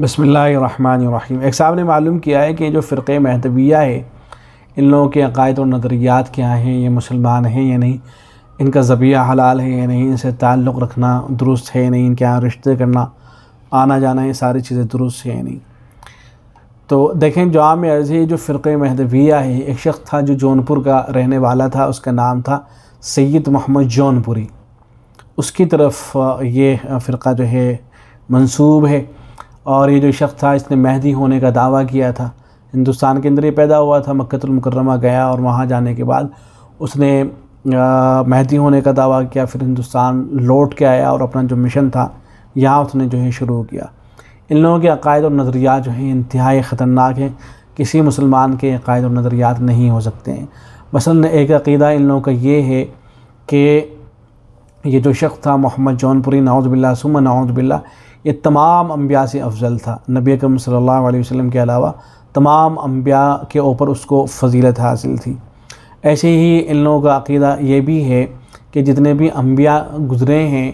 बसमीम एक साहब ने मालूम किया है कि जो फ़िर महतबिया है इन लोगों के अकायद और नज़रियात क्या हैं ये मुसलमान हैं या नहीं इनका ज़बिया हलाल है या नहीं इनसे ताल्लुक़ रखना दुरुस्त है या नहीं इनके यहाँ रिश्ते करना आना जाना ये सारी चीज़ें दुरुस्त है या नहीं तो देखें जाम अर्ज़ी जो फ़िरक़ महदविया है एक शख्स था जो जौनपुर का रहने वाला था उसका नाम था सैद मोहम्मद जौनपुरी उसकी तरफ ये फ़िरका जो है मनसूब है और ये जो शख्स था इसने मेहदी होने का दावा किया था हिंदुस्तान के अंदर ये पैदा हुआ था मक्तुलमकरमा गया और वहाँ जाने के बाद उसने मेहदी होने का दावा किया फिर हिंदुस्तान लौट के आया और अपना जो मिशन था यहाँ उसने जो है शुरू किया इन लोगों के अकायद और नज़रियात जो हैं इंतहाई ख़तरनाक हैं किसी मुसलमान के अकायद और नज़रियात नहीं हो सकते हैं मसल एक अकीदा इन लोगों का ये है कि ये जो शख्स था मोहम्मद जौनपुरी नाउज़बिल्ला सुम नाउज़बिल्ला ये तमाम अम्बिया से अफजल था नबी अकम सल्ला वसम के अलावा तमाम अम्बिया के ऊपर उसको फजीलत हासिल थी ऐसे ही इन लोगों का अकीदा ये भी है कि जितने भी अम्बिया गुज़रे हैं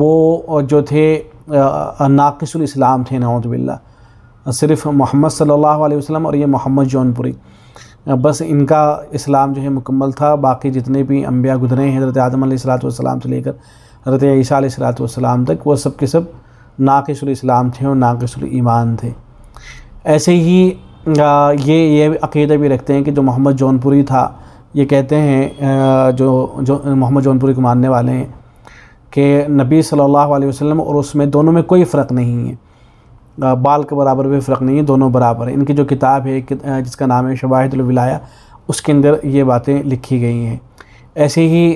वो जो थे नाकसलाम थे नाउदबिल्ला सिर्फ़ मोहम्मद सल्ला वसलम और ये मोहम्मद जौनपुरी बस इनका इस्लाम जो है मुकम्मल था बाकी जितने भी अम्बिया गुजरे हैं हज़रत आदम सलाम से लेकर हज़रत ईसा सलाम तक वह सब के सब नाकसलाम थे और नाकशुल थे ऐसे ही ये ये अकीदा भी रखते हैं कि जो मोहम्मद जौनपुरी था ये कहते हैं जो जो मोहम्मद जौनपुरी को मानने वाले हैं कि नबी सल्लल्लाहु अलैहि वसल्लम और उसमें दोनों में कोई फ़र्क नहीं है बाल के बराबर भी फ़र्क नहीं है दोनों बराबर हैं इनकी जो किताब है जिसका नाम है शवाहिदुलविलाया उसके अंदर ये बातें लिखी गई हैं ऐसे ही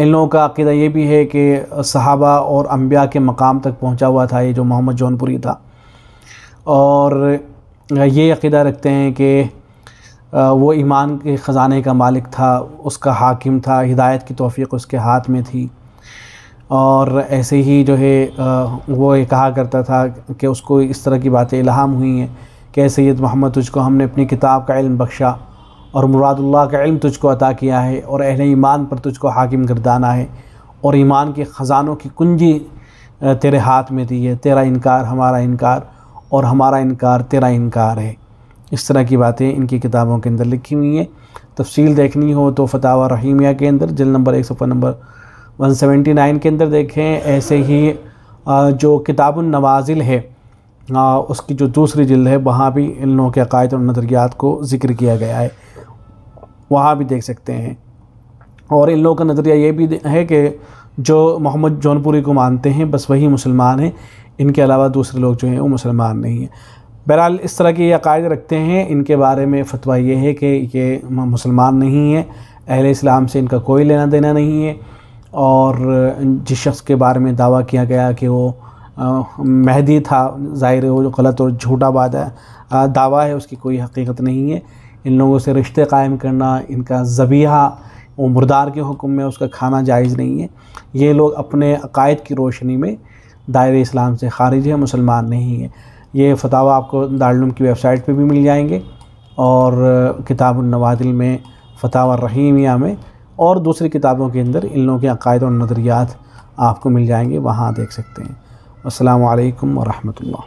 इन लोगों का अकीदा ये भी है कि सहाबा और अम्बिया के मकाम तक पहुंचा हुआ था ये जो मोहम्मद जौनपुरी था और ये अकीदा रखते हैं कि वो ईमान के ख़ज़ाने का मालिक था उसका हाकिम था हिदायत की तोफ़ी उसके हाथ में थी और ऐसे ही जो है वो ये कहा करता था कि उसको इस तरह की बातें इल्हाम हुई हैं कि सैद मोहम्मद तुझको हमने अपनी किताब का इल्म बख्शा और मुरादुल्लाह का इल्म तुझको अता किया है और अहले ईमान पर तुझको हाकिम गर्दाना है और ईमान के ख़ज़ानों की कुंजी तेरे हाथ में दी है तेरा इनकार हमारा इनकार और हमारा इनकार तेरा इनकार है इस तरह की बातें इनकी किताबों के अंदर लिखी हुई हैं तफसील देखनी हो तो फतावा रहीमिया के अंदर जल नंबर एक सफ़र नंबर 179 के अंदर देखें ऐसे ही जो किताब नवाजिल है उसकी जो दूसरी जल्द है वहाँ भी इन लोगों के अकायद और नज़रियात को ज़िक्र किया गया है वहाँ भी देख सकते हैं और इन लोगों का नज़रिया ये भी है कि जो मोहम्मद जौनपुरी को मानते हैं बस वही मुसलमान हैं इनके अलावा दूसरे लोग जो हैं वो मुसलमान नहीं हैं बहरहाल इस तरह के ये अकायद रखते हैं इनके बारे में फतवा ये है कि ये मुसलमान नहीं है अहले इस्लाम से इनका कोई लेना देना नहीं है और जिस शख्स के बारे में दावा किया गया कि वो मेहदी था ज़ाहिर है वो जो गलत और झूठा बात है दावा है उसकी कोई हकीकत नहीं है इन लोगों से रिश्ते कायम करना इनका जबीहा उम्रदार मुर्दार के हुक्म में उसका खाना जायज़ नहीं है ये लोग अपने अकायद की रोशनी में दायरे इस्लाम से खारिज है मुसलमान नहीं है ये फतावा आपको दारुम की वेबसाइट पे भी मिल जाएंगे और किताब नवादिल में फतावा रहीमिया में और दूसरी किताबों के अंदर इन लोगों के अकायद और नज़रियात आपको मिल जाएंगे वहाँ देख सकते हैं अल्लाम वरहमल